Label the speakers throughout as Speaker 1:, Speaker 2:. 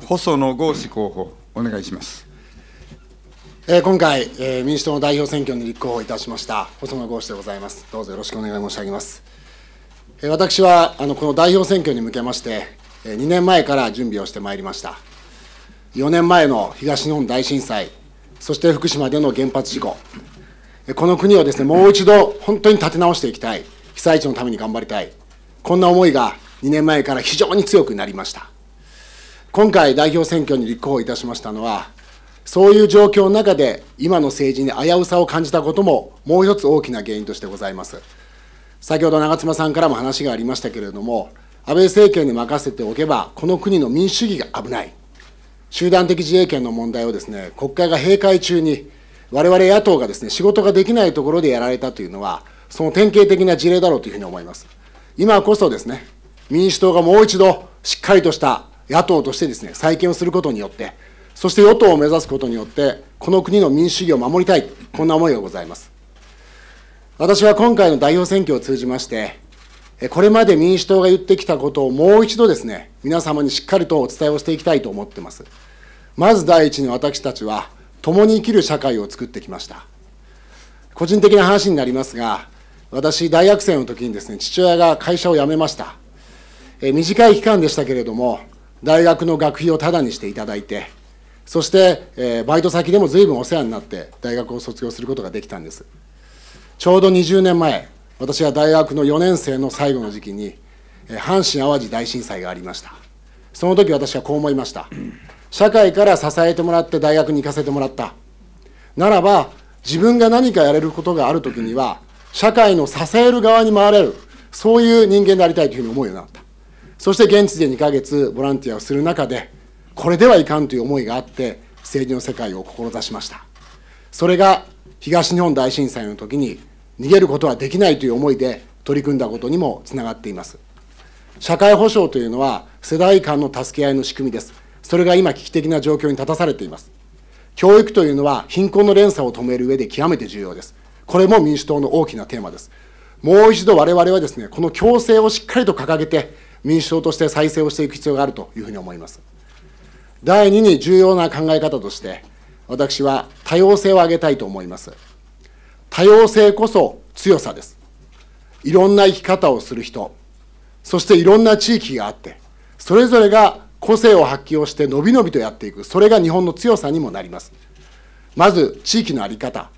Speaker 1: 細野豪志候補、お願いします。えー、今回、えー、民主党の代表選挙に立候補いたしました細野豪志でございます。どうぞよろしくお願い申し上げます。えー、私はあのこの代表選挙に向けまして、え2年前から準備をしてまいりました。4年前の東日本大震災、そして福島での原発事故、この国をですねもう一度本当に立て直していきたい、被災地のために頑張りたい、こんな思いが2年前から非常に強くなりました。今回代表選挙に立候補いたしましたのは、そういう状況の中で、今の政治に危うさを感じたことも、もう一つ大きな原因としてございます。先ほど長妻さんからも話がありましたけれども、安倍政権に任せておけば、この国の民主主義が危ない、集団的自衛権の問題をですね、国会が閉会中に、我々野党がですね、仕事ができないところでやられたというのは、その典型的な事例だろうというふうに思います。今こそですね、民主党がもう一度しっかりとした野党としてですね、再建をすることによって、そして与党を目指すことによって、この国の民主主義を守りたい、こんな思いがございます。私は今回の代表選挙を通じまして、これまで民主党が言ってきたことをもう一度ですね、皆様にしっかりとお伝えをしていきたいと思っています。まず第一に私たちは、共に生きる社会を作ってきました。個人的な話になりますが、私、大学生の時にですね、父親が会社を辞めました。え短い期間でしたけれども、大学の学費をタダにしていただいてそして、えバイト先でも随分お世話になって大学を卒業することができたんですちょうど20年前私は大学の4年生の最後の時期に、え阪神・淡路大震災がありましたその時私はこう思いました社会から支えてもらって大学に行かせてもらったならば自分が何かやれることがある時には社会の支える側に回れるそういう人間でありたいというふうに思うようになったそして現地で2ヶ月ボランティアをする中でこれではいかんという思いがあって政治の世界を志しましたそれが東日本大震災の時に逃げることはできないという思いで取り組んだことにもつながっています社会保障というのは世代間の助け合いの仕組みですそれが今危機的な状況に立たされています教育というのは貧困の連鎖を止める上で極めて重要ですこれも民主党の大きなテーマですもう一度我々はですねこの共生をしっかりと掲げて民主党として再生をしていく必要があるというふうに思います。第2に重要な考え方として、私は多様性を上げたいと思います。多様性こそ強さです。いろんな生き方をする人、そしていろんな地域があって、それぞれが個性を発揮をしてのびのびとやっていく、それが日本の強さにもなります。まず、地域の在り方。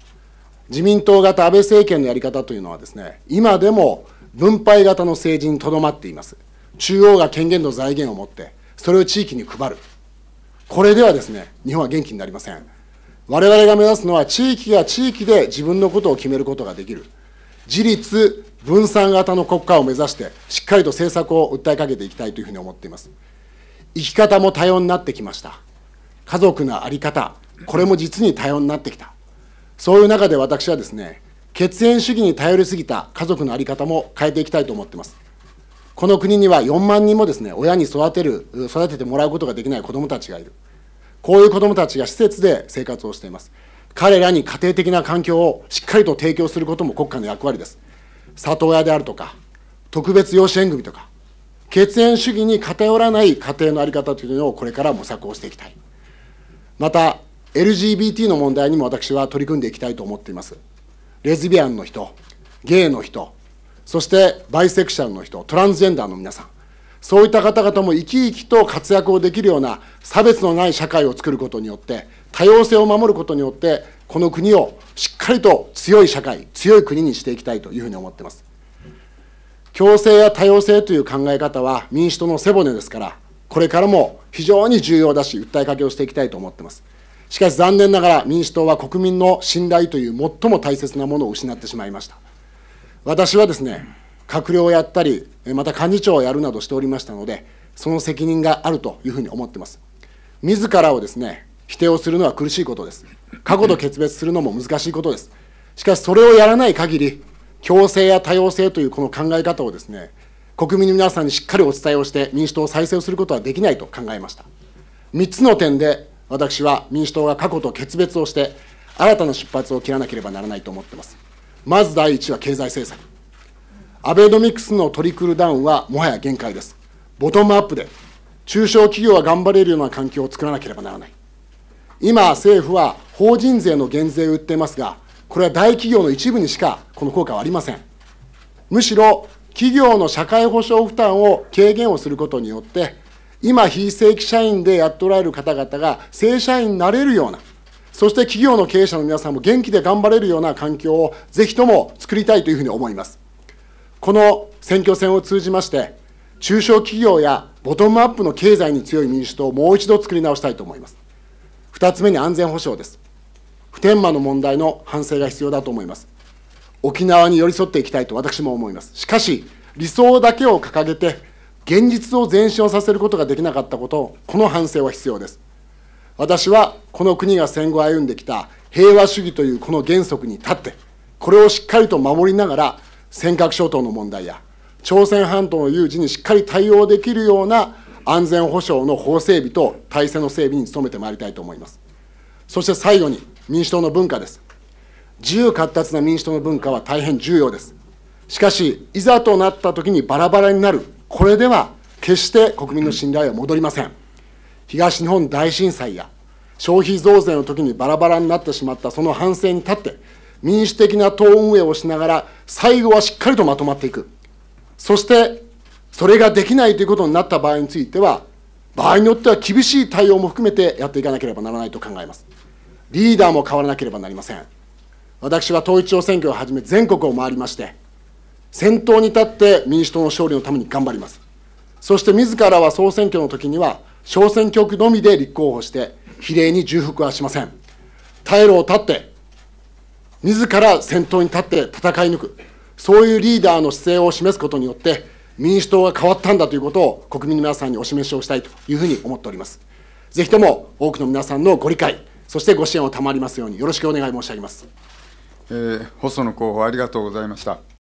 Speaker 1: 自民党型安倍政権のやり方というのはですね、今でも分配型の政治にとどまっています。中央が権限の財源を持ってそれを地域に配るこれではですね日本は元気になりません我々が目指すのは地域が地域で自分のことを決めることができる自立分散型の国家を目指してしっかりと政策を訴えかけていきたいというふうに思っています生き方も多様になってきました家族の在り方これも実に多様になってきたそういう中で私はですね血縁主義に頼りすぎた家族の在り方も変えていきたいと思っていますこの国には4万人もですね、親に育てる、育ててもらうことができない子どもたちがいる。こういう子どもたちが施設で生活をしています。彼らに家庭的な環境をしっかりと提供することも国家の役割です。里親であるとか、特別養子縁組とか、血縁主義に偏らない家庭の在り方というのをこれから模索をしていきたい。また、LGBT の問題にも私は取り組んでいきたいと思っています。レズビアンの人、ゲイの人、そしてバイセクシャルの人トランスジェンダーの皆さんそういった方々も生き生きと活躍をできるような差別のない社会を作ることによって多様性を守ることによってこの国をしっかりと強い社会強い国にしていきたいというふうに思っています共生や多様性という考え方は民主党の背骨ですからこれからも非常に重要だし訴えかけをしていきたいと思っていますしかし残念ながら民主党は国民の信頼という最も大切なものを失ってしまいました私はですね、閣僚をやったり、また幹事長をやるなどしておりましたので、その責任があるというふうに思ってます。自らをですね、否定をするのは苦しいことです。過去と決別するのも難しいことです。しかし、それをやらない限り、共生や多様性というこの考え方をですね、国民の皆さんにしっかりお伝えをして、民主党を再生することはできないと考えました。3つの点で、私は民主党が過去と決別をして、新たな出発を切らなければならないと思っています。まず第一は経済政策。アベノミクスのトリクルダウンはもはや限界です。ボトムアップで中小企業が頑張れるような環境を作らなければならない。今、政府は法人税の減税を売っていますが、これは大企業の一部にしかこの効果はありません。むしろ企業の社会保障負担を軽減をすることによって、今、非正規社員でやっておられる方々が正社員になれるような、そして企業の経営者の皆さんも元気で頑張れるような環境をぜひとも作りたいというふうに思います。この選挙戦を通じまして、中小企業やボトムアップの経済に強い民主党をもう一度作り直したいと思います。2つ目に安全保障です。普天間の問題の反省が必要だと思います。沖縄に寄り添っていきたいと私も思います。しかし、理想だけを掲げて、現実を前進させることができなかったこと、この反省は必要です。私はこの国が戦後歩んできた平和主義というこの原則に立って、これをしっかりと守りながら、尖閣諸島の問題や朝鮮半島の有事にしっかり対応できるような安全保障の法整備と体制の整備に努めてまいりたいと思います。そして最後に民主党の文化です。自由活発な民主党の文化は大変重要です。しかし、いざとなったときにバラバラになる、これでは決して国民の信頼は戻りません。東日本大震災や消費増税の時にバラバラになってしまったその反省に立って民主的な党運営をしながら最後はしっかりとまとまっていくそしてそれができないということになった場合については場合によっては厳しい対応も含めてやっていかなければならないと考えますリーダーも変わらなければなりません私は統一地方選挙をはじめ全国を回りまして先頭に立って民主党の勝利のために頑張りますそして自らは総選挙の時には小選挙区のみで立候補して、比例に重複はしません。退路を断って、自ら先頭に立って戦い抜く、そういうリーダーの姿勢を示すことによって、民主党が変わったんだということを国民の皆さんにお示しをしたいというふうに思っております。ぜひとも多くの皆さんのご理解、そしてご支援を賜りますように、よろしくお願い申し上げます。えー、細野候補、ありがとうございました。